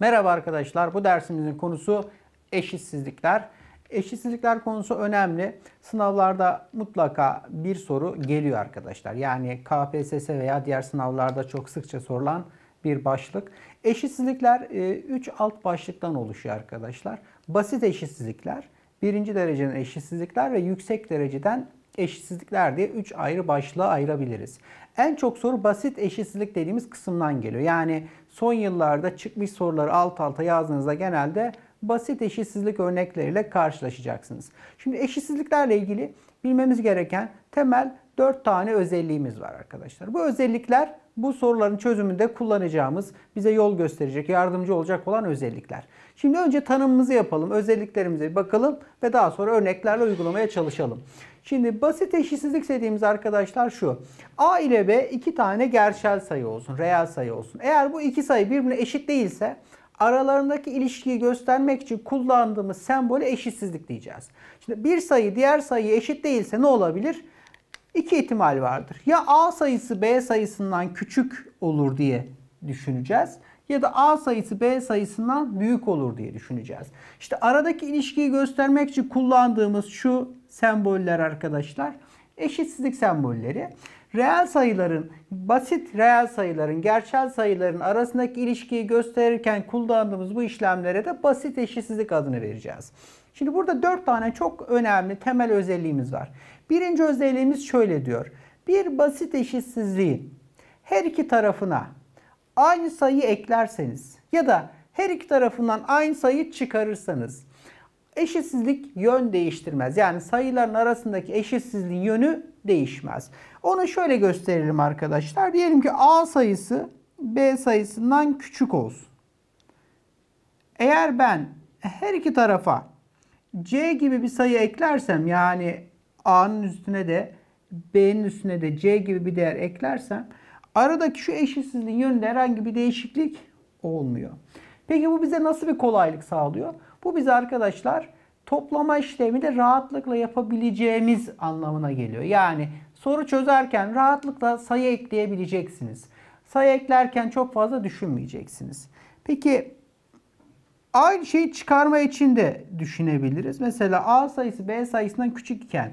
Merhaba arkadaşlar. Bu dersimizin konusu eşitsizlikler. Eşitsizlikler konusu önemli. Sınavlarda mutlaka bir soru geliyor arkadaşlar. Yani KPSS veya diğer sınavlarda çok sıkça sorulan bir başlık. Eşitsizlikler 3 e, alt başlıktan oluşuyor arkadaşlar. Basit eşitsizlikler, birinci dereceden eşitsizlikler ve yüksek dereceden eşitsizlikler diye 3 ayrı başlığa ayırabiliriz. En çok soru basit eşitsizlik dediğimiz kısımdan geliyor. Yani son yıllarda çıkmış soruları alt alta yazdığınızda genelde basit eşitsizlik örnekleriyle karşılaşacaksınız. Şimdi eşitsizliklerle ilgili bilmemiz gereken temel 4 tane özelliğimiz var arkadaşlar. Bu özellikler bu soruların çözümünde kullanacağımız, bize yol gösterecek, yardımcı olacak olan özellikler. Şimdi önce tanımımızı yapalım, özelliklerimize bir bakalım ve daha sonra örneklerle uygulamaya çalışalım. Şimdi basit eşitsizlik dediğimiz arkadaşlar şu. A ile B iki tane gerçel sayı olsun, reel sayı olsun. Eğer bu iki sayı birbirine eşit değilse aralarındaki ilişkiyi göstermek için kullandığımız sembole eşitsizlik diyeceğiz. Şimdi bir sayı diğer sayıya eşit değilse ne olabilir? İki ihtimal vardır. Ya A sayısı B sayısından küçük olur diye düşüneceğiz ya da A sayısı B sayısından büyük olur diye düşüneceğiz. İşte aradaki ilişkiyi göstermek için kullandığımız şu semboller arkadaşlar eşitsizlik sembolleri. Reel sayıların, basit reel sayıların, gerçel sayıların arasındaki ilişkiyi gösterirken kullandığımız bu işlemlere de basit eşitsizlik adını vereceğiz. Şimdi burada 4 tane çok önemli temel özelliğimiz var. Birinci özelliğimiz şöyle diyor. Bir basit eşitsizliğin her iki tarafına aynı sayı eklerseniz ya da her iki tarafından aynı sayı çıkarırsanız eşitsizlik yön değiştirmez. Yani sayıların arasındaki eşitsizliğin yönü değişmez. Onu şöyle gösterelim arkadaşlar. Diyelim ki A sayısı B sayısından küçük olsun. Eğer ben her iki tarafa C gibi bir sayı eklersem yani A'nın üstüne de B'nin üstüne de C gibi bir değer eklersem aradaki şu eşitsizliğin yönünde herhangi bir değişiklik olmuyor. Peki bu bize nasıl bir kolaylık sağlıyor? Bu bize arkadaşlar toplama işlemi de rahatlıkla yapabileceğimiz anlamına geliyor. Yani soru çözerken rahatlıkla sayı ekleyebileceksiniz. Sayı eklerken çok fazla düşünmeyeceksiniz. Peki aynı şeyi çıkarma için de düşünebiliriz. Mesela A sayısı B sayısından küçük iken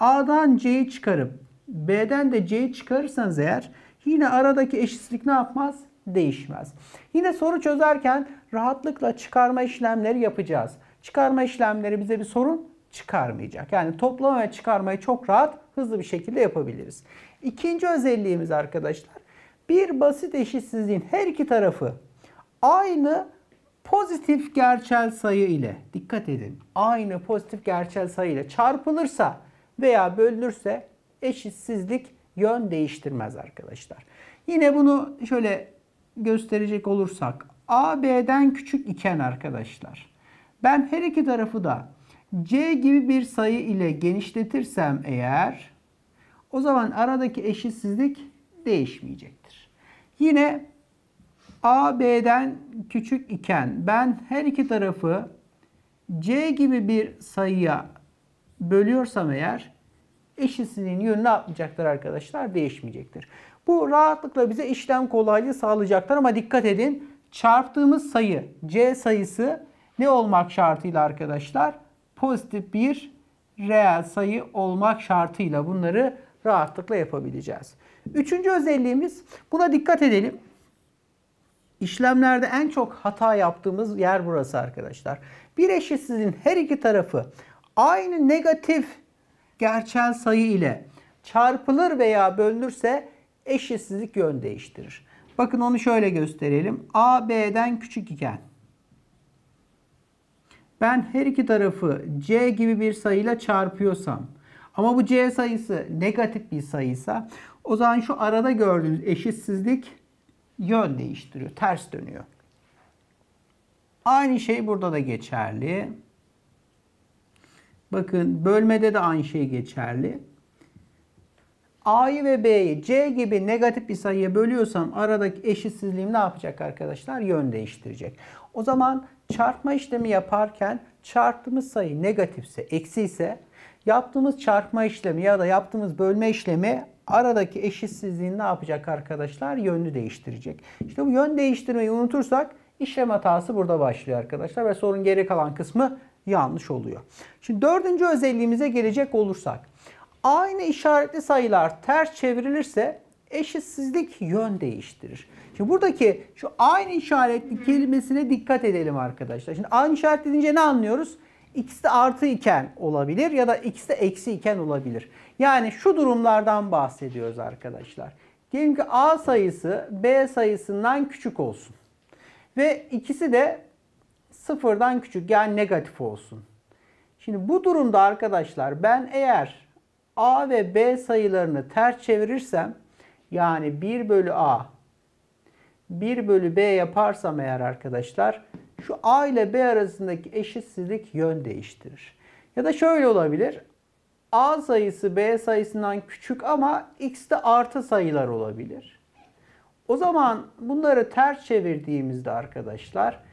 A'dan C'yi çıkarıp B'den de C'yi çıkarırsanız eğer yine aradaki eşitlik ne yapmaz? Değişmez. Yine soru çözerken rahatlıkla çıkarma işlemleri yapacağız. Çıkarma işlemleri bize bir sorun çıkarmayacak. Yani toplama ve çıkarmayı çok rahat, hızlı bir şekilde yapabiliriz. İkinci özelliğimiz arkadaşlar, bir basit eşitsizliğin her iki tarafı aynı pozitif gerçel sayı ile, dikkat edin, aynı pozitif gerçel sayı ile çarpılırsa veya bölünürse eşitsizlik yön değiştirmez arkadaşlar. Yine bunu şöyle gösterecek olursak AB'den küçük iken arkadaşlar ben her iki tarafı da C gibi bir sayı ile genişletirsem eğer o zaman aradaki eşitsizlik değişmeyecektir. Yine AB'den küçük iken ben her iki tarafı C gibi bir sayıya bölüyorsam eğer eşitsizliğin yönü ne yapmayacaktır arkadaşlar? Değişmeyecektir. Bu rahatlıkla bize işlem kolaylığı sağlayacaktır ama dikkat edin çarptığımız sayı C sayısı ne olmak şartıyla arkadaşlar? Pozitif bir reel sayı olmak şartıyla bunları rahatlıkla yapabileceğiz. Üçüncü özelliğimiz buna dikkat edelim. İşlemlerde en çok hata yaptığımız yer burası arkadaşlar. Bir eşitsizliğin her iki tarafı aynı negatif gerçel sayı ile çarpılır veya bölünürse eşitsizlik yön değiştirir. Bakın onu şöyle gösterelim. A B'den küçük iken ben her iki tarafı C gibi bir sayıyla çarpıyorsam ama bu C sayısı negatif bir sayıysa o zaman şu arada gördüğünüz eşitsizlik yön değiştiriyor, ters dönüyor. Aynı şey burada da geçerli. Bakın bölmede de aynı şey geçerli. A'yı ve B'yi C gibi negatif bir sayıya bölüyorsam aradaki eşitsizliğim ne yapacak arkadaşlar? Yön değiştirecek. O zaman çarpma işlemi yaparken çarptığımız sayı negatifse, eksi ise yaptığımız çarpma işlemi ya da yaptığımız bölme işlemi aradaki eşitsizliğin ne yapacak arkadaşlar? Yönünü değiştirecek. İşte bu yön değiştirmeyi unutursak işlem hatası burada başlıyor arkadaşlar ve sorun geri kalan kısmı yanlış oluyor. Şimdi dördüncü özelliğimize gelecek olursak. Aynı işaretli sayılar ters çevrilirse eşitsizlik yön değiştirir. Şimdi buradaki şu aynı işaretli kelimesine dikkat edelim arkadaşlar. Şimdi aynı işaret deyince ne anlıyoruz? İkisi de artı iken olabilir ya da ikisi de eksi iken olabilir. Yani şu durumlardan bahsediyoruz arkadaşlar. Diyelim ki A sayısı B sayısından küçük olsun. Ve ikisi de sıfırdan küçük yani negatif olsun. Şimdi bu durumda arkadaşlar ben eğer A ve B sayılarını ters çevirirsem yani 1 bölü A 1 bölü B yaparsam eğer arkadaşlar şu A ile B arasındaki eşitsizlik yön değiştirir. Ya da şöyle olabilir. A sayısı B sayısından küçük ama X de artı sayılar olabilir. O zaman bunları ters çevirdiğimizde arkadaşlar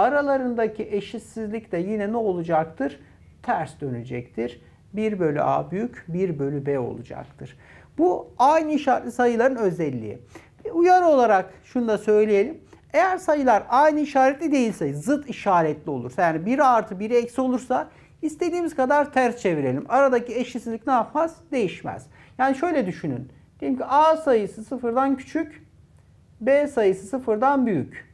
Aralarındaki eşitsizlik de yine ne olacaktır? Ters dönecektir. 1 bölü a büyük 1 bölü b olacaktır. Bu aynı işaretli sayıların özelliği. Bir uyarı olarak şunu da söyleyelim. Eğer sayılar aynı işaretli değilse, zıt işaretli olursa yani 1 artı 1 eksi olursa istediğimiz kadar ters çevirelim. Aradaki eşitsizlik ne yapmaz? Değişmez. Yani şöyle düşünün. Diyelim ki A sayısı sıfırdan küçük, B sayısı sıfırdan büyük.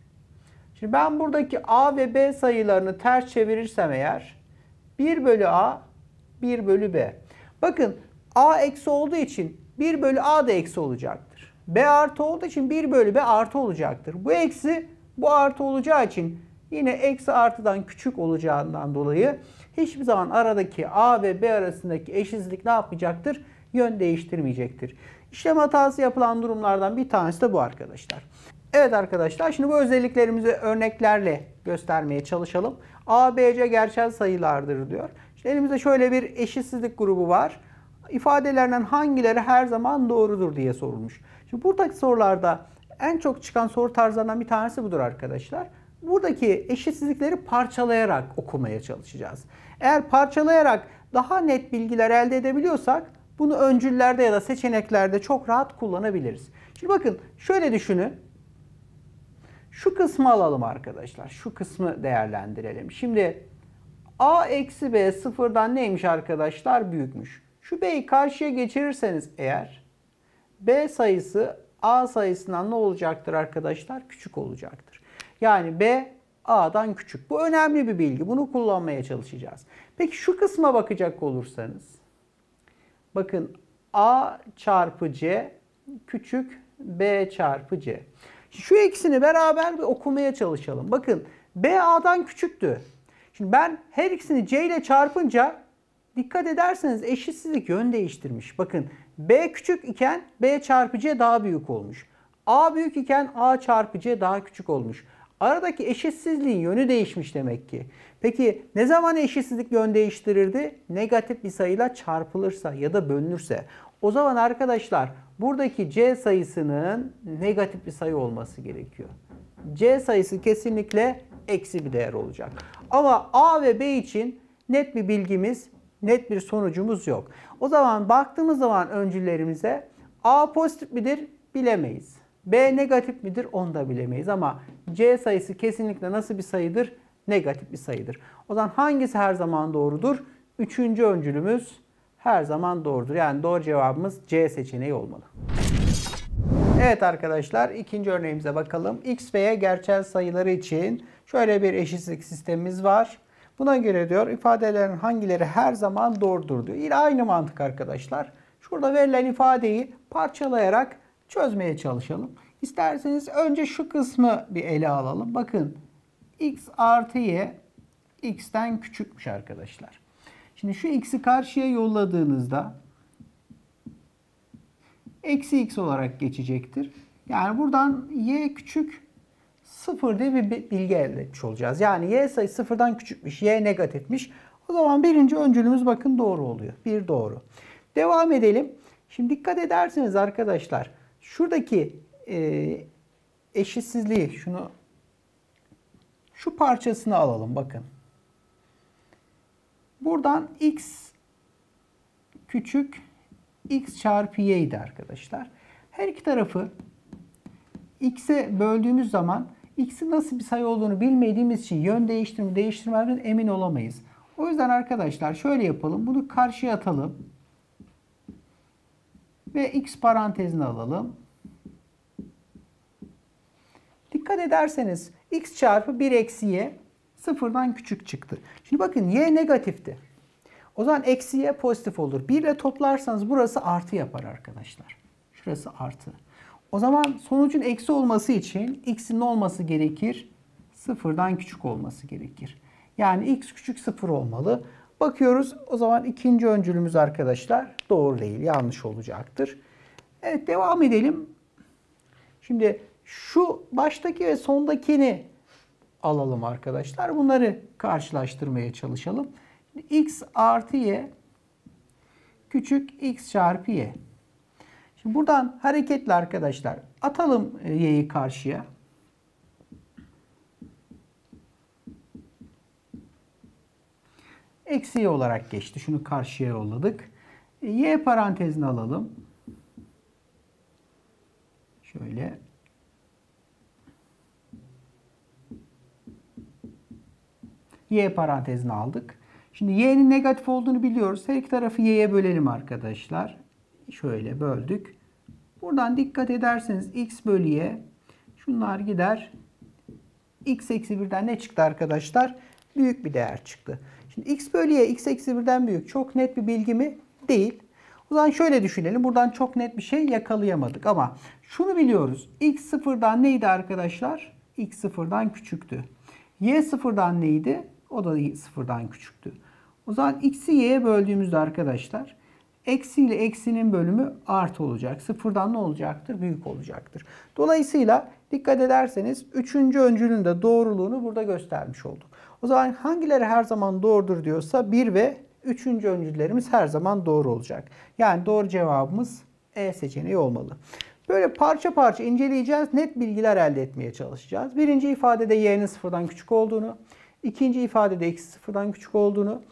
Şimdi ben buradaki A ve B sayılarını ters çevirirsem eğer 1 bölü A 1 bölü B. Bakın A eksi olduğu için 1 bölü A da eksi olacaktır. B artı olduğu için 1 bölü B artı olacaktır. Bu eksi bu artı olacağı için yine eksi artıdan küçük olacağından dolayı hiçbir zaman aradaki A ve B arasındaki eşitsizlik ne yapacaktır, Yön değiştirmeyecektir. İşlem hatası yapılan durumlardan bir tanesi de bu arkadaşlar. Evet arkadaşlar şimdi bu özelliklerimizi örneklerle göstermeye çalışalım. A, B, C gerçel sayılardır diyor. İşte elimizde şöyle bir eşitsizlik grubu var. İfadelerden hangileri her zaman doğrudur diye sorulmuş. Şimdi buradaki sorularda en çok çıkan soru tarzlarından bir tanesi budur arkadaşlar. Buradaki eşitsizlikleri parçalayarak okumaya çalışacağız. Eğer parçalayarak daha net bilgiler elde edebiliyorsak bunu öncüllerde ya da seçeneklerde çok rahat kullanabiliriz. Şimdi bakın şöyle düşünün. Şu kısmı alalım arkadaşlar. Şu kısmı değerlendirelim. Şimdi a eksi b sıfırdan neymiş arkadaşlar? Büyükmüş. Şu b'yi karşıya geçirirseniz eğer b sayısı a sayısından ne olacaktır arkadaşlar? Küçük olacaktır. Yani b a'dan küçük. Bu önemli bir bilgi. Bunu kullanmaya çalışacağız. Peki şu kısma bakacak olursanız. Bakın a çarpı c küçük b çarpı c. Şu ikisini beraber bir okumaya çalışalım. Bakın B A'dan küçüktü. Şimdi ben her ikisini C ile çarpınca dikkat ederseniz eşitsizlik yön değiştirmiş. Bakın B küçük iken B çarpı C daha büyük olmuş. A büyük iken A çarpı C daha küçük olmuş. Aradaki eşitsizliğin yönü değişmiş demek ki. Peki ne zaman eşitsizlik yön değiştirirdi? Negatif bir sayıyla çarpılırsa ya da bölünürse. O zaman arkadaşlar Buradaki C sayısının negatif bir sayı olması gerekiyor. C sayısı kesinlikle eksi bir değer olacak. Ama A ve B için net bir bilgimiz, net bir sonucumuz yok. O zaman baktığımız zaman öncülerimize A pozitif midir bilemeyiz. B negatif midir onu da bilemeyiz ama C sayısı kesinlikle nasıl bir sayıdır? Negatif bir sayıdır. O zaman hangisi her zaman doğrudur? Üçüncü öncülümüz her zaman doğrudur. Yani doğru cevabımız C seçeneği olmalı. Evet arkadaşlar ikinci örneğimize bakalım. X ve Y gerçel sayıları için şöyle bir eşitlik sistemimiz var. Buna göre diyor ifadelerin hangileri her zaman doğrudur diyor. Yine aynı mantık arkadaşlar. Şurada verilen ifadeyi parçalayarak çözmeye çalışalım. İsterseniz önce şu kısmı bir ele alalım. Bakın x artı y x'ten küçükmüş arkadaşlar. Şimdi şu x'i karşıya yolladığınızda eksi x olarak geçecektir. Yani buradan y küçük 0 diye bir bilgi elde etmiş olacağız. Yani y sayısı sıfırdan küçükmüş, y negatifmiş. O zaman birinci öncülümüz bakın doğru oluyor. Bir doğru. Devam edelim. Şimdi dikkat ederseniz arkadaşlar şuradaki e, eşitsizliği şunu şu parçasını alalım bakın. Buradan x küçük x çarpı y'ydi arkadaşlar. Her iki tarafı x'e böldüğümüz zaman x'in nasıl bir sayı olduğunu bilmediğimiz için yön değiştirme değiştirmeden emin olamayız. O yüzden arkadaşlar şöyle yapalım. Bunu karşıya atalım. Ve x parantezine alalım. Dikkat ederseniz x çarpı 1 eksi y sıfırdan küçük çıktı. Şimdi bakın y negatifti. O zaman eksi y pozitif olur. 1 ile toplarsanız burası artı yapar arkadaşlar. Şurası artı. O zaman sonucun eksi olması için x'in olması gerekir? Sıfırdan küçük olması gerekir. Yani x küçük sıfır olmalı. Bakıyoruz o zaman ikinci öncülümüz arkadaşlar doğru değil yanlış olacaktır. Evet devam edelim. Şimdi şu baştaki ve sondakini alalım arkadaşlar. Bunları karşılaştırmaya çalışalım. Şimdi x artı y küçük x çarpı y. Şimdi buradan hareketle arkadaşlar atalım e, y'yi karşıya. Eksi y olarak geçti. Şunu karşıya yolladık. E, y parantezini alalım. Şöyle y parantezine aldık. Şimdi y'nin negatif olduğunu biliyoruz. Her iki tarafı y'ye bölelim arkadaşlar. Şöyle böldük. Buradan dikkat ederseniz x bölü y şunlar gider. x eksi birden ne çıktı arkadaşlar? Büyük bir değer çıktı. Şimdi x bölü y x eksi birden büyük. Çok net bir bilgi mi? Değil. O zaman şöyle düşünelim. Buradan çok net bir şey yakalayamadık ama şunu biliyoruz. X sıfırdan neydi arkadaşlar? X sıfırdan küçüktü. Y sıfırdan neydi? O da sıfırdan küçüktü. O zaman x'i y'ye böldüğümüzde arkadaşlar eksi ile eksinin bölümü artı olacak. Sıfırdan ne olacaktır? Büyük olacaktır. Dolayısıyla dikkat ederseniz üçüncü öncülün de doğruluğunu burada göstermiş olduk. O zaman hangileri her zaman doğrudur diyorsa 1 ve 3. öncüllerimiz her zaman doğru olacak. Yani doğru cevabımız E seçeneği olmalı. Böyle parça parça inceleyeceğiz. Net bilgiler elde etmeye çalışacağız. Birinci ifadede y'nin sıfırdan küçük olduğunu, İkinci ifadede eksi sıfırdan küçük olduğunu.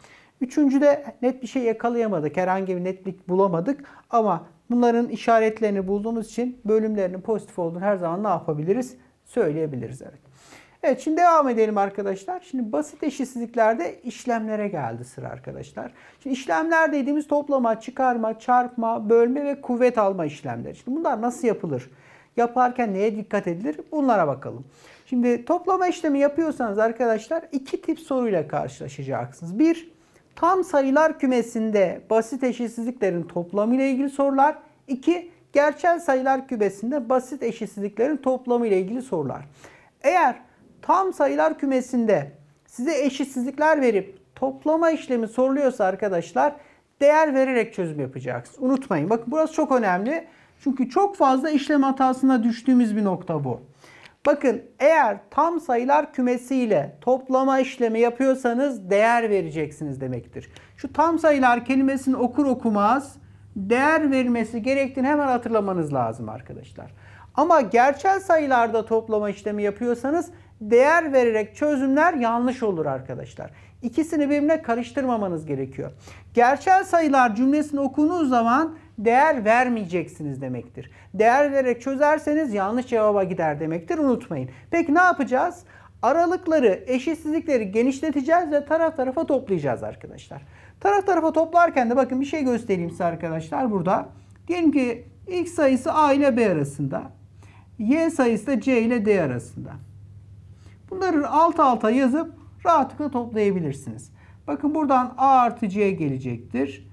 Üçüncüde net bir şey yakalayamadık. Herhangi bir netlik bulamadık. Ama bunların işaretlerini bulduğumuz için bölümlerinin pozitif olduğunu her zaman ne yapabiliriz? Söyleyebiliriz. Evet. Evet şimdi devam edelim arkadaşlar. Şimdi basit eşitsizliklerde işlemlere geldi sıra arkadaşlar. Şimdi işlemler dediğimiz toplama, çıkarma, çarpma, bölme ve kuvvet alma işlemleri. Şimdi bunlar nasıl yapılır? Yaparken neye dikkat edilir? Bunlara bakalım. Şimdi toplama işlemi yapıyorsanız arkadaşlar iki tip soruyla karşılaşacaksınız. Bir, tam sayılar kümesinde basit eşitsizliklerin toplamı ile ilgili sorular. İki, gerçel sayılar kümesinde basit eşitsizliklerin toplamı ile ilgili sorular. Eğer tam sayılar kümesinde size eşitsizlikler verip toplama işlemi soruluyorsa arkadaşlar değer vererek çözüm yapacaksınız. Unutmayın. Bakın burası çok önemli. Çünkü çok fazla işlem hatasına düştüğümüz bir nokta bu. Bakın eğer tam sayılar kümesiyle toplama işlemi yapıyorsanız değer vereceksiniz demektir. Şu tam sayılar kelimesini okur okumaz değer verilmesi gerektiğini hemen hatırlamanız lazım arkadaşlar. Ama gerçel sayılarda toplama işlemi yapıyorsanız değer vererek çözümler yanlış olur arkadaşlar. İkisini birbirine karıştırmamanız gerekiyor. Gerçel sayılar cümlesini okuduğunuz zaman değer vermeyeceksiniz demektir. Değer vererek çözerseniz yanlış cevaba gider demektir. Unutmayın. Peki ne yapacağız? Aralıkları, eşitsizlikleri genişleteceğiz ve taraf tarafa toplayacağız arkadaşlar. Taraf tarafa toplarken de bakın bir şey göstereyim size arkadaşlar burada. Diyelim ki x sayısı a ile b arasında. y sayısı da c ile d arasında. Bunları alt alta yazıp rahatlıkla toplayabilirsiniz. Bakın buradan a artı c gelecektir.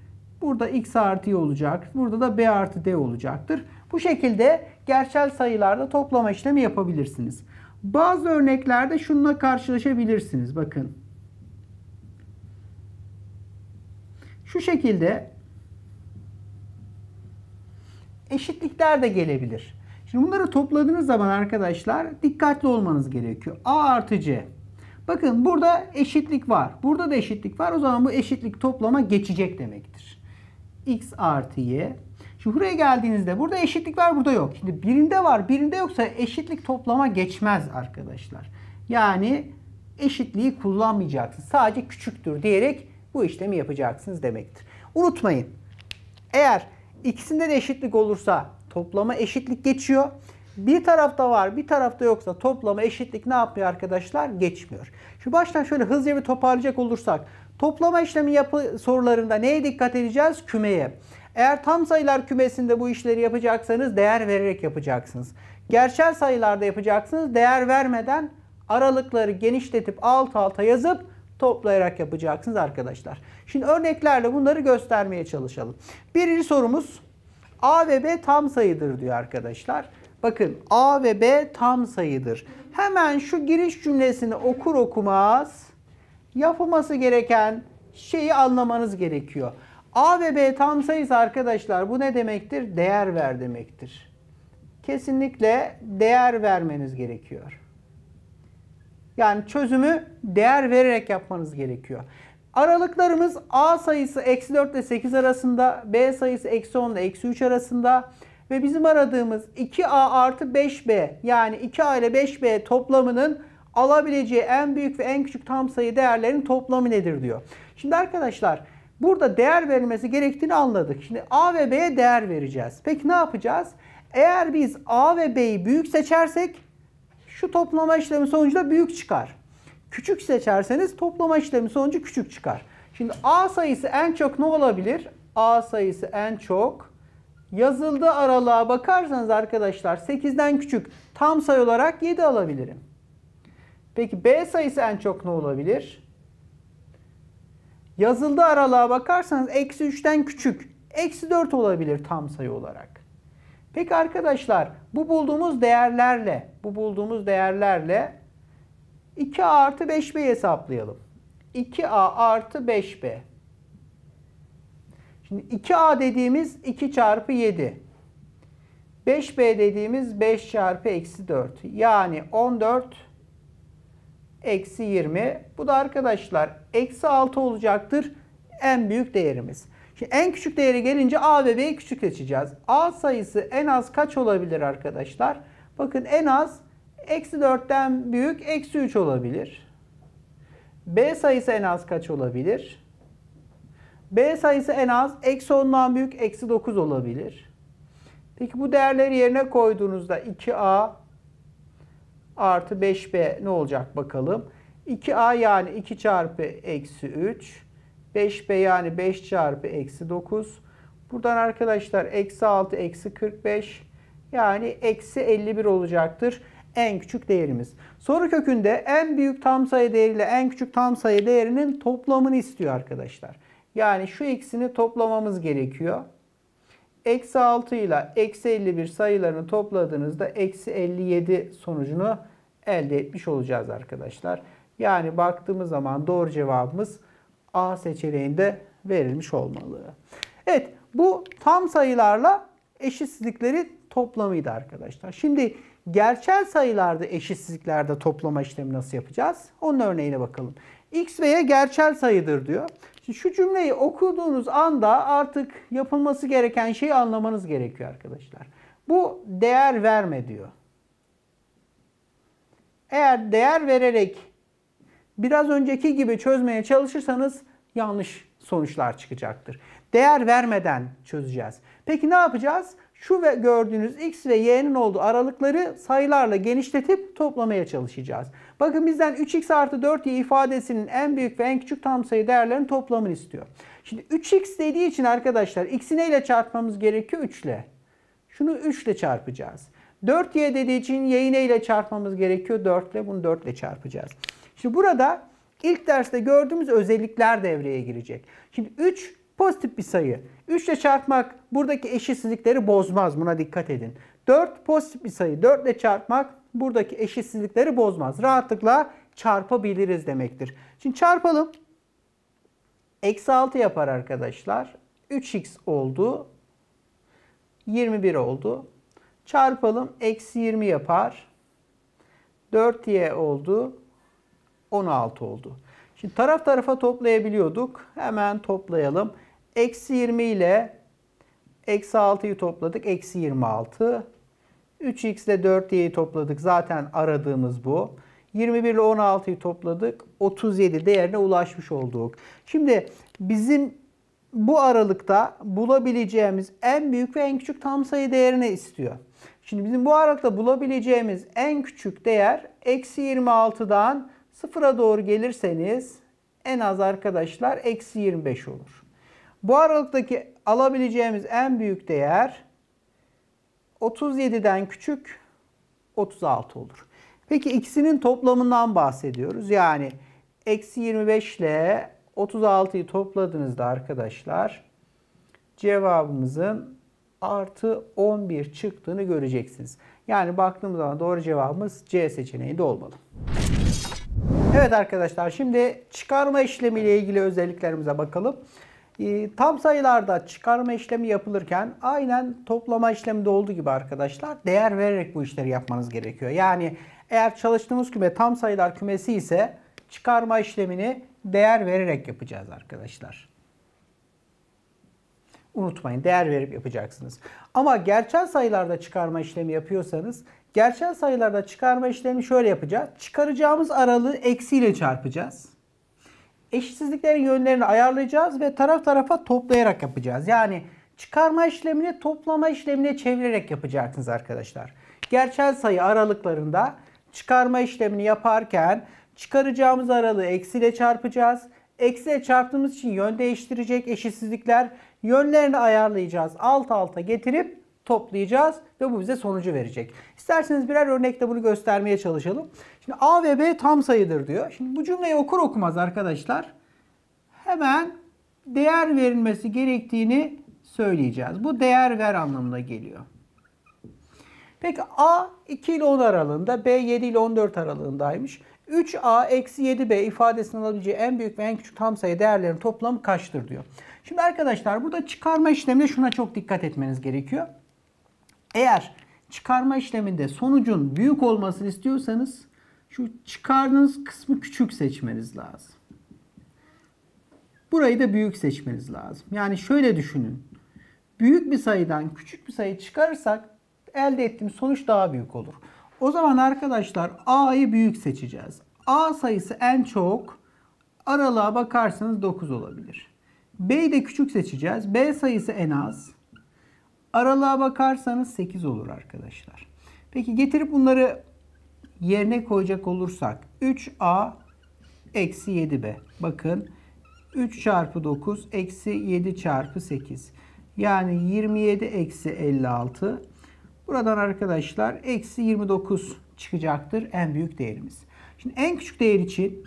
Burada x artı y olacak. Burada da b artı d olacaktır. Bu şekilde gerçel sayılarda toplama işlemi yapabilirsiniz. Bazı örneklerde şununla karşılaşabilirsiniz. Bakın. Şu şekilde eşitlikler de gelebilir. Şimdi bunları topladığınız zaman arkadaşlar dikkatli olmanız gerekiyor. A artı C. Bakın burada eşitlik var. Burada da eşitlik var. O zaman bu eşitlik toplama geçecek demektir x artı y. Şimdi buraya geldiğinizde burada eşitlik var burada yok. Şimdi birinde var birinde yoksa eşitlik toplama geçmez arkadaşlar. Yani eşitliği kullanmayacaksınız. Sadece küçüktür diyerek bu işlemi yapacaksınız demektir. Unutmayın. Eğer ikisinde de eşitlik olursa toplama eşitlik geçiyor. Bir tarafta var bir tarafta yoksa toplama eşitlik ne yapıyor arkadaşlar? Geçmiyor. Şu baştan şöyle hızlıca bir toparlayacak olursak. Toplama işlemi yapı sorularında neye dikkat edeceğiz? Kümeye. Eğer tam sayılar kümesinde bu işleri yapacaksanız değer vererek yapacaksınız. Gerçel sayılarda yapacaksınız. Değer vermeden aralıkları genişletip alt alta yazıp toplayarak yapacaksınız arkadaşlar. Şimdi örneklerle bunları göstermeye çalışalım. Birinci sorumuz A ve B tam sayıdır diyor arkadaşlar. Bakın A ve B tam sayıdır. Hemen şu giriş cümlesini okur okumaz yapılması gereken şeyi anlamanız gerekiyor. A ve B tam sayısı arkadaşlar bu ne demektir? Değer ver demektir. Kesinlikle değer vermeniz gerekiyor. Yani çözümü değer vererek yapmanız gerekiyor. Aralıklarımız A sayısı eksi 4 ile 8 arasında, B sayısı eksi 10 ile eksi 3 arasında ve bizim aradığımız 2A artı 5B yani 2A ile 5B toplamının alabileceği en büyük ve en küçük tam sayı değerlerin toplamı nedir diyor. Şimdi arkadaşlar burada değer verilmesi gerektiğini anladık. Şimdi A ve B'ye değer vereceğiz. Peki ne yapacağız? Eğer biz A ve B'yi büyük seçersek şu toplama işlemi da büyük çıkar. Küçük seçerseniz toplama işlemi sonucu küçük çıkar. Şimdi A sayısı en çok ne olabilir? A sayısı en çok yazıldığı aralığa bakarsanız arkadaşlar 8'den küçük tam sayı olarak 7 alabilirim. Peki B sayısı en çok ne olabilir? Yazıldığı aralığa bakarsanız eksi 3'ten küçük. Eksi 4 olabilir tam sayı olarak. Peki arkadaşlar bu bulduğumuz değerlerle bu bulduğumuz değerlerle 2A artı 5B hesaplayalım. 2A artı 5B. Şimdi 2A dediğimiz 2 çarpı 7. 5B dediğimiz 5 çarpı eksi 4. Yani 14 eksi 20. Bu da arkadaşlar eksi 6 olacaktır en büyük değerimiz. Şimdi en küçük değeri gelince A ve B'yi küçükleşeceğiz. A sayısı en az kaç olabilir arkadaşlar? Bakın en az eksi 4'ten büyük eksi 3 olabilir. B sayısı en az kaç olabilir? B sayısı en az eksi 10'dan büyük eksi 9 olabilir. Peki bu değerleri yerine koyduğunuzda 2A, artı 5b ne olacak bakalım. 2a yani 2 çarpı eksi 3. 5b yani 5 çarpı eksi 9. Buradan arkadaşlar eksi 6 eksi 45 yani eksi 51 olacaktır en küçük değerimiz. Soru kökünde en büyük tam sayı değeriyle en küçük tam sayı değerinin toplamını istiyor arkadaşlar. Yani şu ikisini toplamamız gerekiyor. Eksi 6 ile eksi 51 sayılarını topladığınızda eksi 57 sonucunu elde etmiş olacağız arkadaşlar. Yani baktığımız zaman doğru cevabımız A seçeneğinde verilmiş olmalı. Evet bu tam sayılarla eşitsizlikleri toplamıydı arkadaşlar. Şimdi gerçel sayılarda eşitsizliklerde toplama işlemi nasıl yapacağız? Onun örneğine bakalım. X ve Y gerçel sayıdır diyor. Şimdi şu cümleyi okuduğunuz anda artık yapılması gereken şeyi anlamanız gerekiyor arkadaşlar. Bu değer verme diyor. Eğer değer vererek biraz önceki gibi çözmeye çalışırsanız yanlış sonuçlar çıkacaktır. Değer vermeden çözeceğiz. Peki ne yapacağız? Şu ve gördüğünüz x ve y'nin olduğu aralıkları sayılarla genişletip toplamaya çalışacağız. Bakın bizden 3x artı 4y ifadesinin en büyük ve en küçük tam sayı değerlerinin toplamını istiyor. Şimdi 3x dediği için arkadaşlar x'i neyle çarpmamız gerekiyor? 3 ile. Şunu 3 ile çarpacağız. 4y dediği için y'yi neyle çarpmamız gerekiyor? 4 ile. Bunu 4 ile çarpacağız. Şimdi burada ilk derste gördüğümüz özellikler devreye girecek. Şimdi 3 pozitif bir sayı. 3 ile çarpmak buradaki eşitsizlikleri bozmaz. Buna dikkat edin. 4 pozitif bir sayı. 4 ile çarpmak buradaki eşitsizlikleri bozmaz. Rahatlıkla çarpabiliriz demektir. Şimdi çarpalım. Eksi 6 yapar arkadaşlar. 3x oldu. 21 oldu. Çarpalım. Eksi 20 yapar. 4y oldu. 16 oldu. Şimdi taraf tarafa toplayabiliyorduk. Hemen toplayalım. Eksi 20 ile eksi 6'yı topladık. Eksi 26. 3x ile 4y'yi topladık. Zaten aradığımız bu. 21 ile 16'yı topladık. 37 değerine ulaşmış olduk. Şimdi bizim bu aralıkta bulabileceğimiz en büyük ve en küçük tam sayı değerini istiyor. Şimdi bizim bu aralıkta bulabileceğimiz en küçük değer eksi 26'dan sıfıra doğru gelirseniz en az arkadaşlar eksi 25 olur. Bu aralıktaki alabileceğimiz en büyük değer 37'den küçük 36 olur. Peki ikisinin toplamından bahsediyoruz. Yani eksi 25 ile 36'yı topladığınızda arkadaşlar cevabımızın artı 11 çıktığını göreceksiniz. Yani baktığımız zaman doğru cevabımız C seçeneği de olmalı. Evet arkadaşlar şimdi çıkarma işlemiyle ilgili özelliklerimize bakalım. Ee, tam sayılarda çıkarma işlemi yapılırken aynen toplama işleminde olduğu gibi arkadaşlar değer vererek bu işleri yapmanız gerekiyor. Yani eğer çalıştığımız küme tam sayılar kümesi ise çıkarma işlemini değer vererek yapacağız arkadaşlar. Unutmayın değer verip yapacaksınız. Ama gerçel sayılarda çıkarma işlemi yapıyorsanız gerçel sayılarda çıkarma işlemi şöyle yapacağız. Çıkaracağımız aralığı eksiyle çarpacağız eşitsizliklerin yönlerini ayarlayacağız ve taraf tarafa toplayarak yapacağız. Yani çıkarma işlemini toplama işlemine çevirerek yapacaksınız arkadaşlar. Gerçel sayı aralıklarında çıkarma işlemini yaparken çıkaracağımız aralığı eksiyle çarpacağız. Eksiyle çarptığımız için yön değiştirecek eşitsizlikler yönlerini ayarlayacağız. Alt alta getirip toplayacağız ve bu bize sonucu verecek. İsterseniz birer örnekle bunu göstermeye çalışalım. Şimdi A ve B tam sayıdır diyor. Şimdi bu cümleyi okur okumaz arkadaşlar hemen değer verilmesi gerektiğini söyleyeceğiz. Bu değer ver anlamına geliyor. Peki A 2 ile 10 aralığında, B 7 ile 14 aralığındaymış. 3A eksi 7B ifadesini alabileceği en büyük ve en küçük tam sayı değerlerin toplamı kaçtır diyor. Şimdi arkadaşlar burada çıkarma işleminde şuna çok dikkat etmeniz gerekiyor. Eğer çıkarma işleminde sonucun büyük olmasını istiyorsanız şu çıkardığınız kısmı küçük seçmeniz lazım. Burayı da büyük seçmeniz lazım. Yani şöyle düşünün. Büyük bir sayıdan küçük bir sayı çıkarırsak elde ettiğimiz sonuç daha büyük olur. O zaman arkadaşlar A'yı büyük seçeceğiz. A sayısı en çok aralığa bakarsanız 9 olabilir. B'yi de küçük seçeceğiz. B sayısı en az. Aralığa bakarsanız 8 olur arkadaşlar. Peki getirip bunları yerine koyacak olursak 3A eksi 7B. Bakın 3 çarpı 9 eksi 7 çarpı 8. Yani 27 eksi 56. Buradan arkadaşlar eksi 29 çıkacaktır en büyük değerimiz. Şimdi en küçük değer için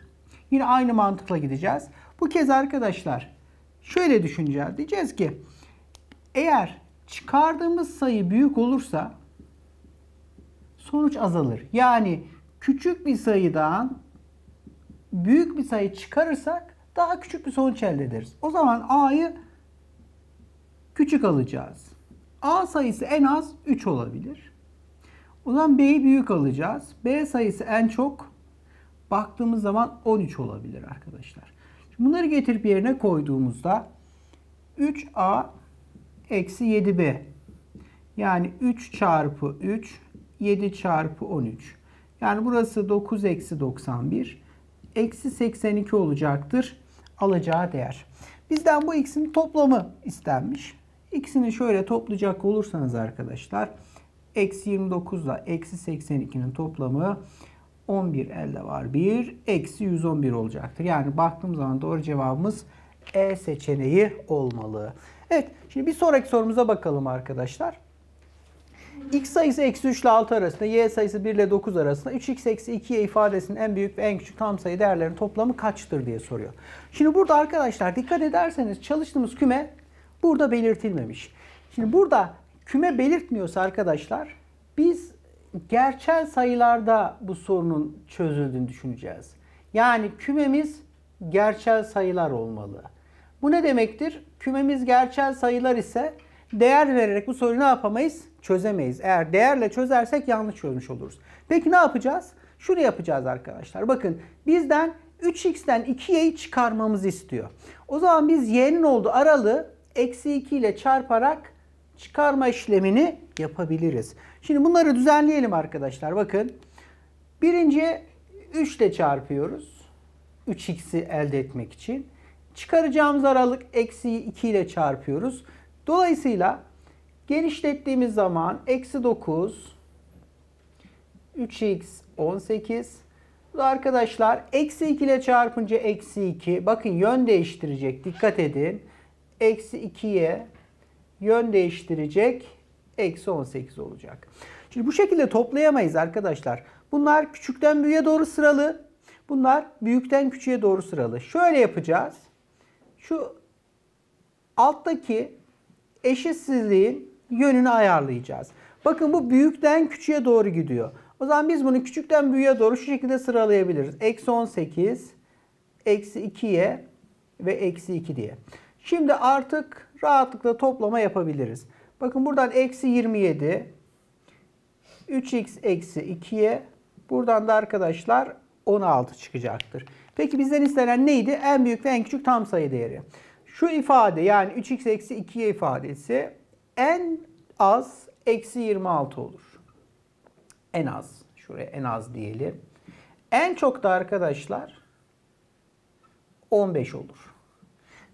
yine aynı mantıkla gideceğiz. Bu kez arkadaşlar şöyle düşüneceğiz. Diyeceğiz ki eğer çıkardığımız sayı büyük olursa sonuç azalır. Yani küçük bir sayıdan büyük bir sayı çıkarırsak daha küçük bir sonuç elde ederiz. O zaman a'yı küçük alacağız. a sayısı en az 3 olabilir. O zaman b'yi büyük alacağız. b sayısı en çok baktığımız zaman 13 olabilir arkadaşlar. Şimdi bunları getirip yerine koyduğumuzda 3a Eksi 7b. Yani 3 çarpı 3, 7 çarpı 13. Yani burası 9 eksi 91. Eksi 82 olacaktır alacağı değer. Bizden bu x'in toplamı istenmiş. X'ini şöyle toplayacak olursanız arkadaşlar. Eksi 29 ile eksi 82'nin toplamı 11 elde var 1. Eksi 111 olacaktır. Yani baktığım zaman doğru cevabımız E seçeneği olmalı. Evet şimdi bir sonraki sorumuza bakalım arkadaşlar. x sayısı eksi 3 ile 6 arasında, y sayısı 1 ile 9 arasında 3x eksi 2y ifadesinin en büyük ve en küçük tam sayı değerlerinin toplamı kaçtır diye soruyor. Şimdi burada arkadaşlar dikkat ederseniz çalıştığımız küme burada belirtilmemiş. Şimdi burada küme belirtmiyorsa arkadaşlar biz gerçel sayılarda bu sorunun çözüldüğünü düşüneceğiz. Yani kümemiz gerçel sayılar olmalı. Bu ne demektir? Kümemiz gerçel sayılar ise değer vererek bu soruyu ne yapamayız? Çözemeyiz. Eğer değerle çözersek yanlış çözmüş oluruz. Peki ne yapacağız? Şunu yapacağız arkadaşlar. Bakın bizden 3x'ten 2y'yi çıkarmamızı istiyor. O zaman biz y'nin olduğu aralığı eksi 2 ile çarparak çıkarma işlemini yapabiliriz. Şimdi bunları düzenleyelim arkadaşlar. Bakın birinciye 3 ile çarpıyoruz. 3x'i elde etmek için. Çıkaracağımız aralık eksi 2 ile çarpıyoruz. Dolayısıyla genişlettiğimiz zaman eksi 9 3x 18 arkadaşlar eksi 2 ile çarpınca eksi 2 bakın yön değiştirecek dikkat edin. Eksi 2'ye yön değiştirecek eksi 18 olacak. Şimdi bu şekilde toplayamayız arkadaşlar. Bunlar küçükten büyüğe doğru sıralı. Bunlar büyükten küçüğe doğru sıralı. Şöyle yapacağız şu alttaki eşitsizliğin yönünü ayarlayacağız. Bakın bu büyükten küçüğe doğru gidiyor. O zaman biz bunu küçükten büyüğe doğru şu şekilde sıralayabiliriz. Eksi 18, eksi 2'ye ve eksi 2 diye. Şimdi artık rahatlıkla toplama yapabiliriz. Bakın buradan eksi 27, 3x eksi 2'ye buradan da arkadaşlar 16 çıkacaktır. Peki bizden istenen neydi? En büyük ve en küçük tam sayı değeri. Şu ifade yani 3x eksi 2 ifadesi en az eksi 26 olur. En az. Şuraya en az diyelim. En çok da arkadaşlar 15 olur.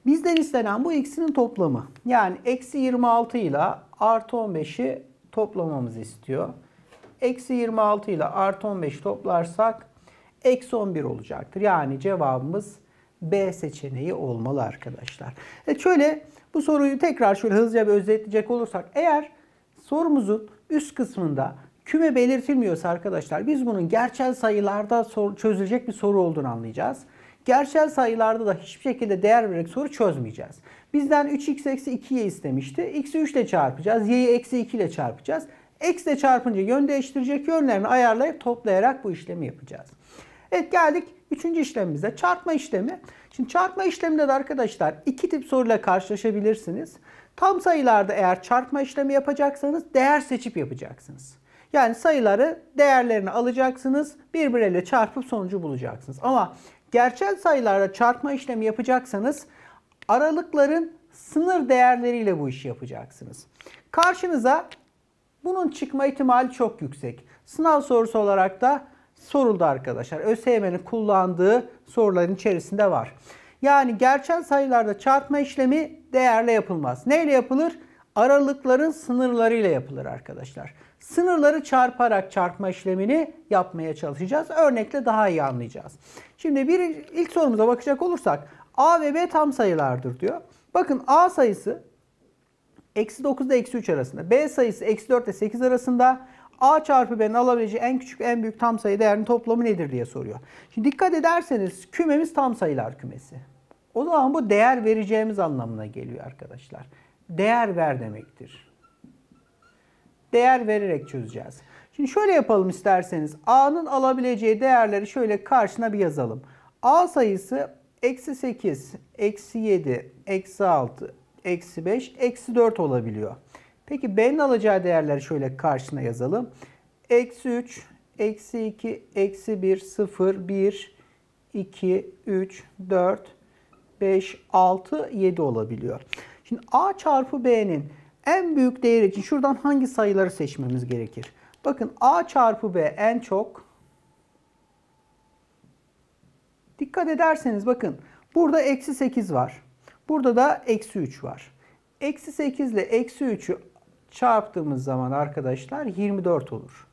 Bizden istenen bu ikisinin toplamı. Yani eksi 26 ile artı 15'i toplamamızı istiyor. Eksi 26 ile artı 15 toplarsak eksi 11 olacaktır. Yani cevabımız B seçeneği olmalı arkadaşlar. Evet şöyle bu soruyu tekrar şöyle hızlıca bir özetleyecek olursak eğer sorumuzun üst kısmında küme belirtilmiyorsa arkadaşlar biz bunun gerçel sayılarda sor, çözülecek bir soru olduğunu anlayacağız. Gerçel sayılarda da hiçbir şekilde değer vererek soru çözmeyeceğiz. Bizden 3x eksi 2y istemişti. x'i 3 ile çarpacağız. y'yi eksi 2 ile çarpacağız. x ile çarpınca yön değiştirecek yönlerini ayarlayıp toplayarak bu işlemi yapacağız. Evet geldik üçüncü işlemimize. Çarpma işlemi. Şimdi çarpma işleminde de arkadaşlar iki tip soruyla karşılaşabilirsiniz. Tam sayılarda eğer çarpma işlemi yapacaksanız değer seçip yapacaksınız. Yani sayıları değerlerini alacaksınız. Birbirleriyle çarpıp sonucu bulacaksınız. Ama gerçel sayılarda çarpma işlemi yapacaksanız aralıkların sınır değerleriyle bu işi yapacaksınız. Karşınıza bunun çıkma ihtimali çok yüksek. Sınav sorusu olarak da soruldu arkadaşlar. ÖSYM'nin kullandığı soruların içerisinde var. Yani gerçel sayılarda çarpma işlemi değerle yapılmaz. Neyle yapılır? Aralıkların sınırlarıyla yapılır arkadaşlar. Sınırları çarparak çarpma işlemini yapmaya çalışacağız. Örnekle daha iyi anlayacağız. Şimdi bir ilk sorumuza bakacak olursak A ve B tam sayılardır diyor. Bakın A sayısı eksi 9 ile eksi 3 arasında. B sayısı eksi 4 ile 8 arasında. A çarpı B'nin alabileceği en küçük en büyük tam sayı değerinin toplamı nedir diye soruyor. Şimdi dikkat ederseniz kümemiz tam sayılar kümesi. O zaman bu değer vereceğimiz anlamına geliyor arkadaşlar. Değer ver demektir. Değer vererek çözeceğiz. Şimdi şöyle yapalım isterseniz. A'nın alabileceği değerleri şöyle karşına bir yazalım. A sayısı eksi 8, eksi 7, eksi 6, eksi 5, eksi 4 olabiliyor. Peki B'nin alacağı değerleri şöyle karşına yazalım. Eksi 3, eksi 2, eksi 1, 0, 1, 2, 3, 4, 5, 6, 7 olabiliyor. Şimdi A çarpı B'nin en büyük değeri için şuradan hangi sayıları seçmemiz gerekir? Bakın A çarpı B en çok. Dikkat ederseniz bakın burada eksi 8 var. Burada da eksi 3 var. Eksi 8 ile eksi 3'ü çarptığımız zaman arkadaşlar 24 olur.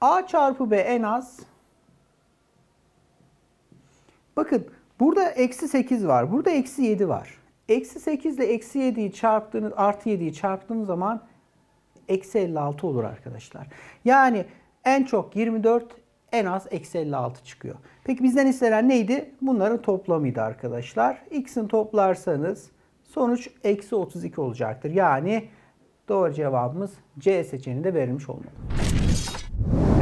A çarpı B en az. Bakın burada eksi 8 var. Burada eksi 7 var. Eksi 8 ile eksi 7'yi çarptığınız, artı 7'yi çarptığınız zaman eksi 56 olur arkadaşlar. Yani en çok 24, en az eksi 56 çıkıyor. Peki bizden istenen neydi? Bunların toplamıydı arkadaşlar. X'in toplarsanız sonuç eksi 32 olacaktır. Yani Doğru cevabımız C seçeneği verilmiş olmalı.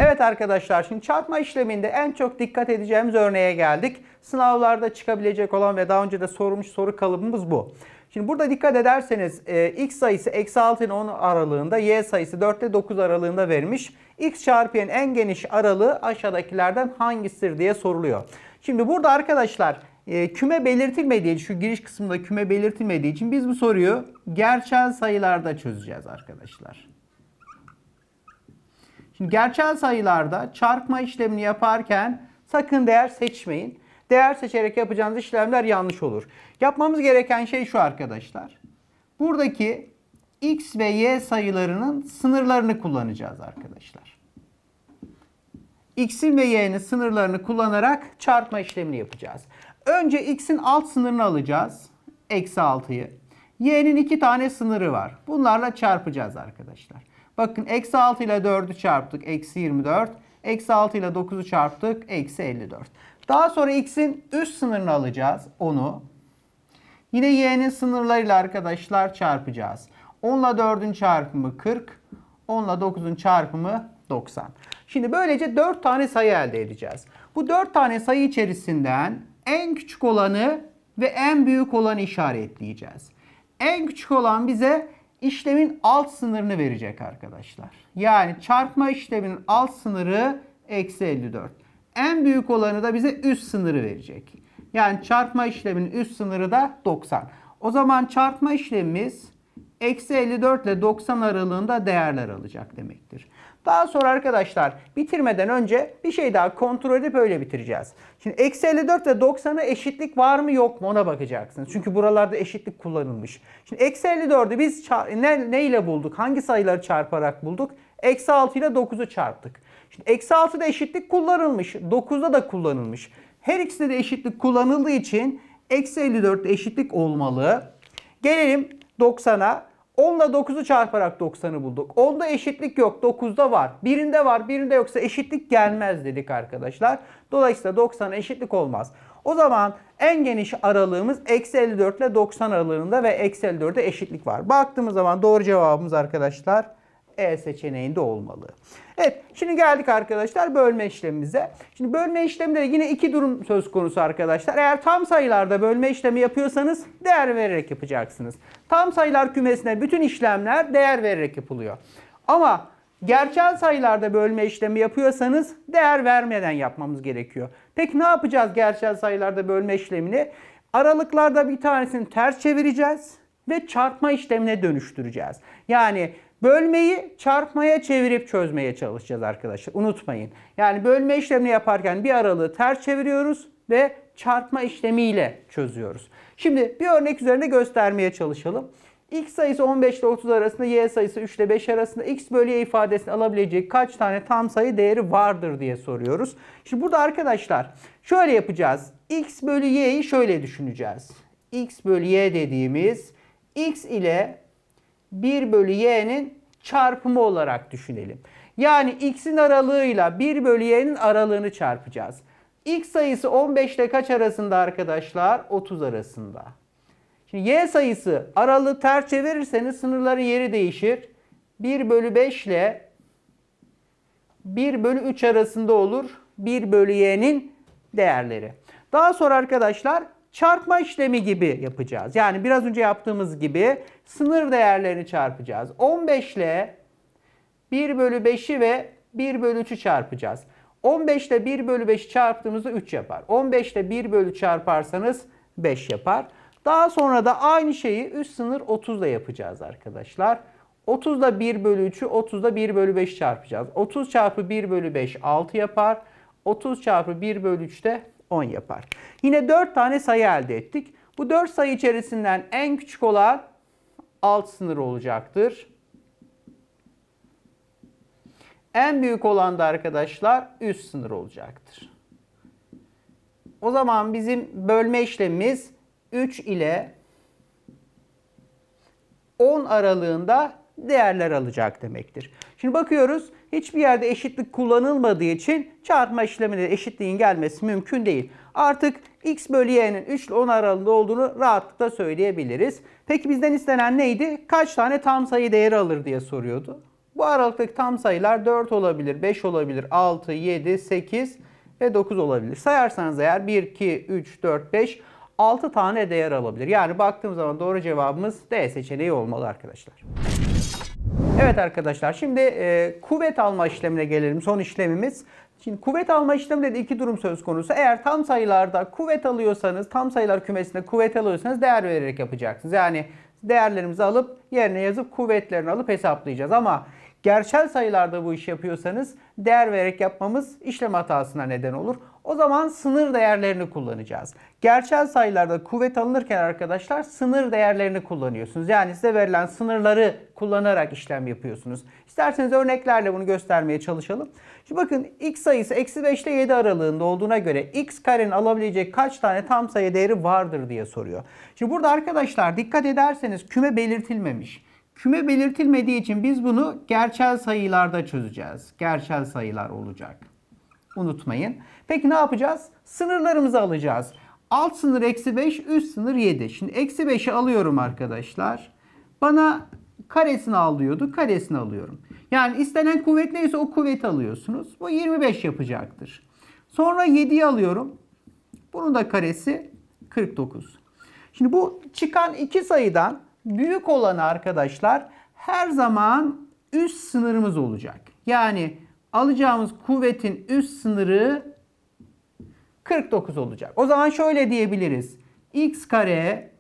Evet arkadaşlar şimdi çarpma işleminde en çok dikkat edeceğimiz örneğe geldik. Sınavlarda çıkabilecek olan ve daha önce de sorulmuş soru kalıbımız bu. Şimdi burada dikkat ederseniz e, x sayısı eksi 6 ile 10 aralığında y sayısı 4 ile 9 aralığında verilmiş. x çarpı y'nin en geniş aralığı aşağıdakilerden hangisidir diye soruluyor. Şimdi burada arkadaşlar ee, küme belirtilmediği için şu giriş kısmında küme belirtilmediği için biz bu soruyu gerçel sayılarda çözeceğiz arkadaşlar. Şimdi gerçel sayılarda çarpma işlemini yaparken sakın değer seçmeyin. Değer seçerek yapacağınız işlemler yanlış olur. Yapmamız gereken şey şu arkadaşlar. Buradaki x ve y sayılarının sınırlarını kullanacağız arkadaşlar. x'in ve y'nin sınırlarını kullanarak çarpma işlemini yapacağız. Önce x'in alt sınırını alacağız. Eksi 6'yı. Y'nin iki tane sınırı var. Bunlarla çarpacağız arkadaşlar. Bakın eksi 6 ile 4'ü çarptık. Eksi 24. Eksi 6 ile 9'u çarptık. Eksi 54. Daha sonra x'in üst sınırını alacağız. Onu. Yine y'nin sınırlarıyla arkadaşlar çarpacağız. 10 ile 4'ün çarpımı 40. 10 ile 9'un çarpımı 90. Şimdi böylece 4 tane sayı elde edeceğiz. Bu 4 tane sayı içerisinden en küçük olanı ve en büyük olanı işaretleyeceğiz. En küçük olan bize işlemin alt sınırını verecek arkadaşlar. Yani çarpma işleminin alt sınırı eksi 54. En büyük olanı da bize üst sınırı verecek. Yani çarpma işleminin üst sınırı da 90. O zaman çarpma işlemimiz eksi 54 ile 90 aralığında değerler alacak demektir. Daha sonra arkadaşlar bitirmeden önce bir şey daha kontrol edip öyle bitireceğiz. Şimdi eksi 54 ve 90'a eşitlik var mı yok mu ona bakacaksınız. Çünkü buralarda eşitlik kullanılmış. Şimdi eksi 54'ü biz ne, ne ile bulduk? Hangi sayıları çarparak bulduk? Eksi 6 ile 9'u çarptık. Şimdi eksi 6'da eşitlik kullanılmış. 9'da da kullanılmış. Her ikisinde de eşitlik kullanıldığı için eksi 54 eşitlik olmalı. Gelelim 90'a. 10 9'u çarparak 90'ı bulduk. 10'da eşitlik yok. 9'da var. Birinde var. Birinde yoksa eşitlik gelmez dedik arkadaşlar. Dolayısıyla 90'a eşitlik olmaz. O zaman en geniş aralığımız eksi 54 ile 90 aralığında ve eksi 54'e eşitlik var. Baktığımız zaman doğru cevabımız arkadaşlar e seçeneğinde olmalı. Evet şimdi geldik arkadaşlar bölme işlemimize. Şimdi bölme işleminde yine iki durum söz konusu arkadaşlar. Eğer tam sayılarda bölme işlemi yapıyorsanız değer vererek yapacaksınız. Tam sayılar kümesine bütün işlemler değer vererek yapılıyor. Ama gerçel sayılarda bölme işlemi yapıyorsanız değer vermeden yapmamız gerekiyor. Peki ne yapacağız gerçel sayılarda bölme işlemini? Aralıklarda bir tanesini ters çevireceğiz ve çarpma işlemine dönüştüreceğiz. Yani Bölmeyi çarpmaya çevirip çözmeye çalışacağız arkadaşlar. Unutmayın. Yani bölme işlemini yaparken bir aralığı ters çeviriyoruz ve çarpma işlemiyle çözüyoruz. Şimdi bir örnek üzerinde göstermeye çalışalım. X sayısı 15 ile 30 arasında, Y sayısı 3 ile 5 arasında X bölü Y ifadesini alabilecek kaç tane tam sayı değeri vardır diye soruyoruz. Şimdi burada arkadaşlar şöyle yapacağız. X bölü Y'yi şöyle düşüneceğiz. X bölü Y dediğimiz X ile 1 bölü y'nin çarpımı olarak düşünelim. Yani x'in aralığıyla 1 bölü y'nin aralığını çarpacağız. x sayısı 15 ile kaç arasında arkadaşlar? 30 arasında. Şimdi y sayısı aralığı ters çevirirseniz sınırların yeri değişir. 1 bölü 5 ile 1 bölü 3 arasında olur. 1 bölü y'nin değerleri. Daha sonra arkadaşlar çarpma işlemi gibi yapacağız. Yani biraz önce yaptığımız gibi sınır değerlerini çarpacağız. 15 ile 1 bölü 5'i ve 1 bölü 3'ü çarpacağız. 15 ile 1 bölü 5'i çarptığımızda 3 yapar. 15 ile 1 bölü çarparsanız 5 yapar. Daha sonra da aynı şeyi üst sınır 30 ile yapacağız arkadaşlar. 30 ile 1 bölü 3'ü 30 ile 1 bölü 5 çarpacağız. 30 çarpı 1 bölü 5 6 yapar. 30 çarpı 1 bölü 3 de 10 yapar. Yine 4 tane sayı elde ettik. Bu 4 sayı içerisinden en küçük olan alt sınır olacaktır. En büyük olan da arkadaşlar üst sınır olacaktır. O zaman bizim bölme işlemimiz 3 ile 10 aralığında değerler alacak demektir. Şimdi bakıyoruz hiçbir yerde eşitlik kullanılmadığı için çarpma işleminde eşitliğin gelmesi mümkün değil artık x bölü y'nin 3 ile 10 aralığında olduğunu rahatlıkla söyleyebiliriz. Peki bizden istenen neydi? Kaç tane tam sayı değeri alır diye soruyordu. Bu aralıktaki tam sayılar 4 olabilir, 5 olabilir, 6, 7, 8 ve 9 olabilir. Sayarsanız eğer 1, 2, 3, 4, 5, 6 tane değer alabilir. Yani baktığım zaman doğru cevabımız D seçeneği olmalı arkadaşlar. Evet arkadaşlar şimdi e, kuvvet alma işlemine gelelim. Son işlemimiz. Şimdi kuvvet alma işlemi de iki durum söz konusu. Eğer tam sayılarda kuvvet alıyorsanız, tam sayılar kümesinde kuvvet alıyorsanız değer vererek yapacaksınız. Yani değerlerimizi alıp yerine yazıp kuvvetlerini alıp hesaplayacağız. Ama gerçel sayılarda bu işi yapıyorsanız değer vererek yapmamız işlem hatasına neden olur. O zaman sınır değerlerini kullanacağız. Gerçel sayılarda kuvvet alınırken arkadaşlar sınır değerlerini kullanıyorsunuz. Yani size verilen sınırları kullanarak işlem yapıyorsunuz. İsterseniz örneklerle bunu göstermeye çalışalım. Şimdi bakın x sayısı eksi 5 ile 7 aralığında olduğuna göre x karenin alabileceği kaç tane tam sayı değeri vardır diye soruyor. Şimdi burada arkadaşlar dikkat ederseniz küme belirtilmemiş. Küme belirtilmediği için biz bunu gerçel sayılarda çözeceğiz. Gerçel sayılar olacak unutmayın. Peki ne yapacağız? Sınırlarımızı alacağız. Alt sınır eksi 5, üst sınır 7. Şimdi eksi 5'i alıyorum arkadaşlar. Bana karesini alıyordu, Karesini alıyorum. Yani istenen kuvvet neyse o kuvvet alıyorsunuz. Bu 25 yapacaktır. Sonra 7'yi alıyorum. Bunun da karesi 49. Şimdi bu çıkan iki sayıdan büyük olanı arkadaşlar her zaman üst sınırımız olacak. Yani alacağımız kuvvetin üst sınırı 49 olacak. O zaman şöyle diyebiliriz. x kare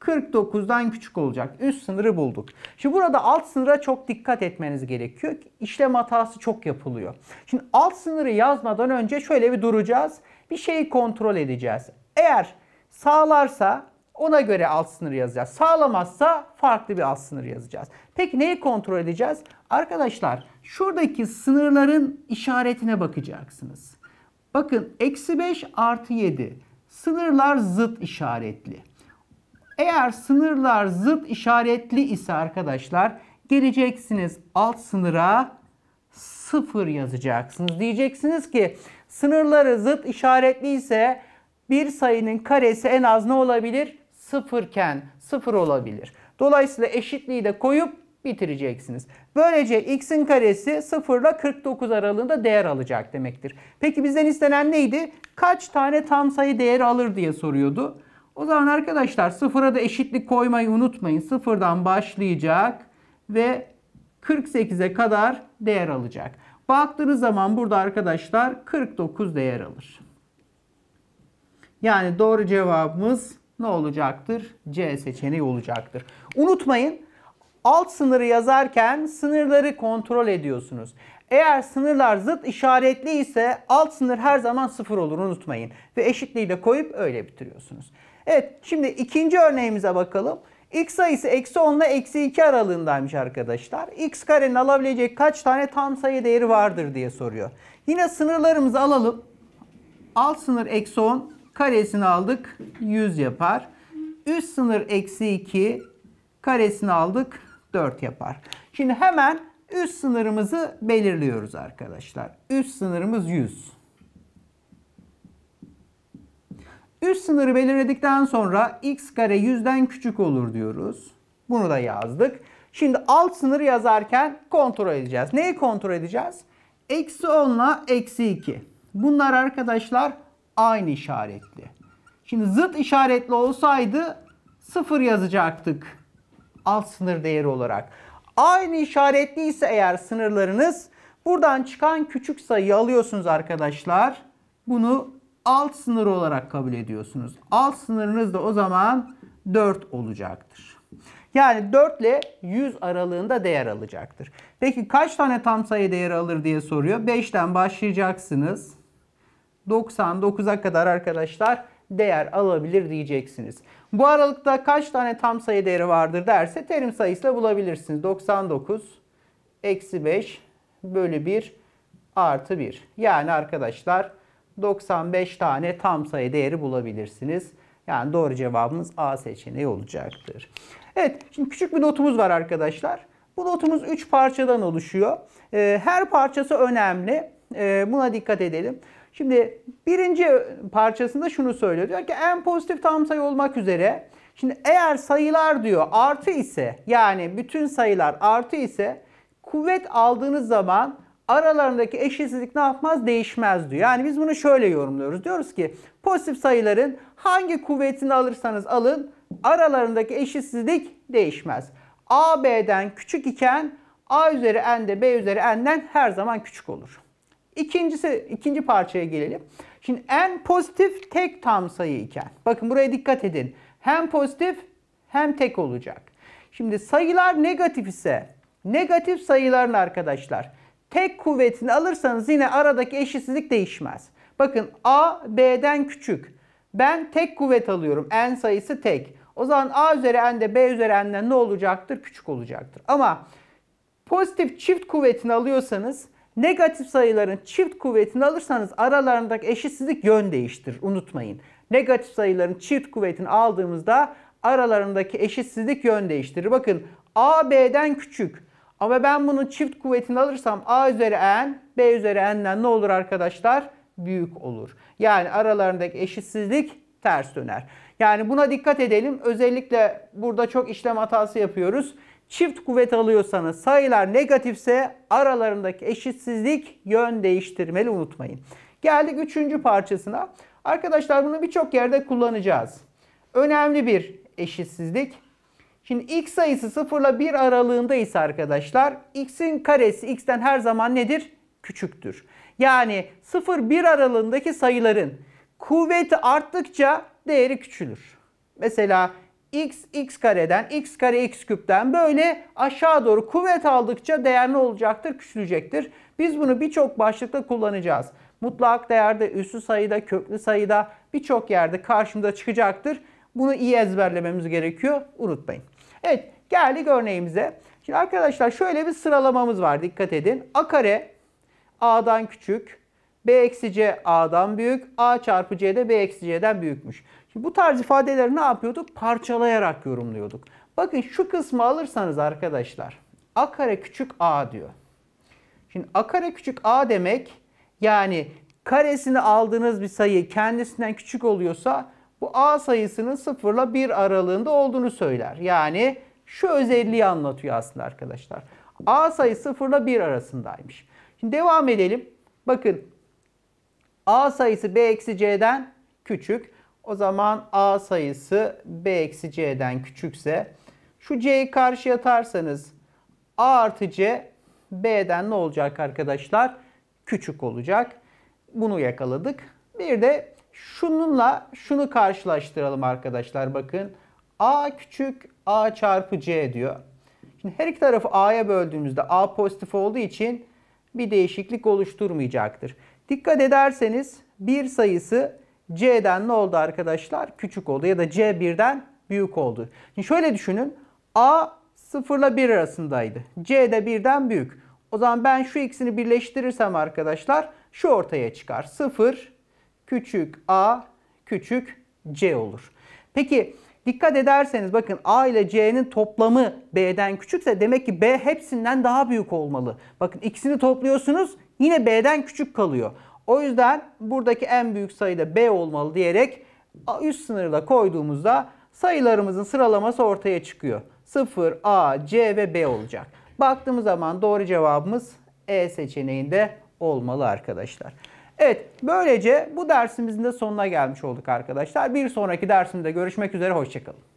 49'dan küçük olacak. Üst sınırı bulduk. Şimdi burada alt sınıra çok dikkat etmeniz gerekiyor. İşlem hatası çok yapılıyor. Şimdi alt sınırı yazmadan önce şöyle bir duracağız. Bir şeyi kontrol edeceğiz. Eğer sağlarsa ona göre alt sınır yazacağız. Sağlamazsa farklı bir alt sınır yazacağız. Peki neyi kontrol edeceğiz? Arkadaşlar şuradaki sınırların işaretine bakacaksınız. Bakın eksi 5 artı 7. Sınırlar zıt işaretli. Eğer sınırlar zıt işaretli ise arkadaşlar geleceksiniz alt sınıra 0 yazacaksınız. Diyeceksiniz ki sınırları zıt işaretli ise bir sayının karesi en az ne olabilir? sıfırken sıfır olabilir. Dolayısıyla eşitliği de koyup bitireceksiniz. Böylece x'in karesi 0 ile 49 aralığında değer alacak demektir. Peki bizden istenen neydi? Kaç tane tam sayı değeri alır diye soruyordu. O zaman arkadaşlar sıfıra da eşitlik koymayı unutmayın. Sıfırdan başlayacak ve 48'e kadar değer alacak. Baktığınız zaman burada arkadaşlar 49 değer alır. Yani doğru cevabımız ne olacaktır? C seçeneği olacaktır. Unutmayın alt sınırı yazarken sınırları kontrol ediyorsunuz. Eğer sınırlar zıt işaretli ise alt sınır her zaman sıfır olur unutmayın. Ve eşitliği de koyup öyle bitiriyorsunuz. Evet şimdi ikinci örneğimize bakalım. X sayısı eksi 10 ile eksi 2 aralığındaymış arkadaşlar. X karenin alabilecek kaç tane tam sayı değeri vardır diye soruyor. Yine sınırlarımızı alalım. Alt sınır eksi 10, Karesini aldık 100 yapar. Üst sınır eksi 2 karesini aldık 4 yapar. Şimdi hemen üst sınırımızı belirliyoruz arkadaşlar. Üst sınırımız 100. Üst sınırı belirledikten sonra x kare 100'den küçük olur diyoruz. Bunu da yazdık. Şimdi alt sınırı yazarken kontrol edeceğiz. Neyi kontrol edeceğiz? Eksi 10 ile eksi 2. Bunlar arkadaşlar aynı işaretli. Şimdi zıt işaretli olsaydı sıfır yazacaktık alt sınır değeri olarak. Aynı işaretli ise eğer sınırlarınız buradan çıkan küçük sayı alıyorsunuz arkadaşlar. Bunu alt sınır olarak kabul ediyorsunuz. Alt sınırınız da o zaman 4 olacaktır. Yani 4 ile 100 aralığında değer alacaktır. Peki kaç tane tam sayı değer alır diye soruyor. 5'ten başlayacaksınız. 99'a kadar arkadaşlar değer alabilir diyeceksiniz. Bu aralıkta kaç tane tam sayı değeri vardır derse terim sayısıyla bulabilirsiniz. 99 eksi 5 bölü 1 artı 1. Yani arkadaşlar 95 tane tam sayı değeri bulabilirsiniz. Yani doğru cevabımız A seçeneği olacaktır. Evet şimdi küçük bir notumuz var arkadaşlar. Bu notumuz 3 parçadan oluşuyor. Ee, her parçası önemli. Ee, buna dikkat edelim. Şimdi birinci parçasında şunu söylüyor. Diyor ki en pozitif tam sayı olmak üzere. Şimdi eğer sayılar diyor artı ise yani bütün sayılar artı ise kuvvet aldığınız zaman aralarındaki eşitsizlik ne yapmaz? Değişmez diyor. Yani biz bunu şöyle yorumluyoruz. Diyoruz ki pozitif sayıların hangi kuvvetini alırsanız alın aralarındaki eşitsizlik değişmez. A B'den küçük iken A üzeri n'de B üzeri N'den her zaman küçük olur. İkincisi, ikinci parçaya gelelim. Şimdi en pozitif tek tam sayı iken, bakın buraya dikkat edin. Hem pozitif hem tek olacak. Şimdi sayılar negatif ise, negatif sayıların arkadaşlar tek kuvvetini alırsanız yine aradaki eşitsizlik değişmez. Bakın a b'den küçük. Ben tek kuvvet alıyorum. n sayısı tek. O zaman a üzeri n de b üzeri n'den ne olacaktır? Küçük olacaktır. Ama pozitif çift kuvvetini alıyorsanız Negatif sayıların çift kuvvetini alırsanız aralarındaki eşitsizlik yön değiştirir. Unutmayın. Negatif sayıların çift kuvvetini aldığımızda aralarındaki eşitsizlik yön değiştirir. Bakın A B'den küçük. Ama ben bunun çift kuvvetini alırsam A üzeri N, B üzeri N'den ne olur arkadaşlar? Büyük olur. Yani aralarındaki eşitsizlik ters döner. Yani buna dikkat edelim. Özellikle burada çok işlem hatası yapıyoruz. Çift kuvvet alıyorsanız sayılar negatifse aralarındaki eşitsizlik yön değiştirmeli unutmayın. Geldik üçüncü parçasına. Arkadaşlar bunu birçok yerde kullanacağız. Önemli bir eşitsizlik. Şimdi x sayısı 0 ile 1 aralığında ise arkadaşlar x'in karesi x'ten her zaman nedir? Küçüktür. Yani 0-1 aralığındaki sayıların kuvveti arttıkça değeri küçülür. Mesela x x kareden x kare x küpten böyle aşağı doğru kuvvet aldıkça değerli olacaktır, küçülecektir. Biz bunu birçok başlıkta kullanacağız. Mutlak değerde, üssü sayıda, köklü sayıda birçok yerde karşımıza çıkacaktır. Bunu iyi ezberlememiz gerekiyor. Unutmayın. Evet geldik örneğimize. Şimdi arkadaşlar şöyle bir sıralamamız var. Dikkat edin. A kare A'dan küçük. B eksi C A'dan büyük. A çarpı C de B eksi C'den büyükmüş. Şimdi bu tarz ifadeleri ne yapıyorduk? Parçalayarak yorumluyorduk. Bakın şu kısmı alırsanız arkadaşlar a kare küçük a diyor. Şimdi a kare küçük a demek yani karesini aldığınız bir sayı kendisinden küçük oluyorsa bu a sayısının sıfırla bir aralığında olduğunu söyler. Yani şu özelliği anlatıyor aslında arkadaşlar. A sayı sıfırla bir 1 arasındaymış. Şimdi devam edelim. Bakın A sayısı B eksi C'den küçük. O zaman A sayısı B eksi C'den küçükse şu C'yi karşı atarsanız A artı C B'den ne olacak arkadaşlar? Küçük olacak. Bunu yakaladık. Bir de şununla şunu karşılaştıralım arkadaşlar. Bakın A küçük A çarpı C diyor. Şimdi her iki tarafı A'ya böldüğümüzde A pozitif olduğu için bir değişiklik oluşturmayacaktır. Dikkat ederseniz bir sayısı C'den ne oldu arkadaşlar? Küçük oldu ya da C 1'den büyük oldu. Şimdi şöyle düşünün. A 0 ile 1 arasındaydı. C de 1'den büyük. O zaman ben şu ikisini birleştirirsem arkadaşlar şu ortaya çıkar. 0 küçük a küçük c olur. Peki dikkat ederseniz bakın a ile c'nin toplamı b'den küçükse demek ki b hepsinden daha büyük olmalı. Bakın ikisini topluyorsunuz yine b'den küçük kalıyor. O yüzden buradaki en büyük sayı da B olmalı diyerek üst sınırla koyduğumuzda sayılarımızın sıralaması ortaya çıkıyor. 0, A, C ve B olacak. Baktığımız zaman doğru cevabımız E seçeneğinde olmalı arkadaşlar. Evet böylece bu dersimizin de sonuna gelmiş olduk arkadaşlar. Bir sonraki dersimde görüşmek üzere hoşçakalın.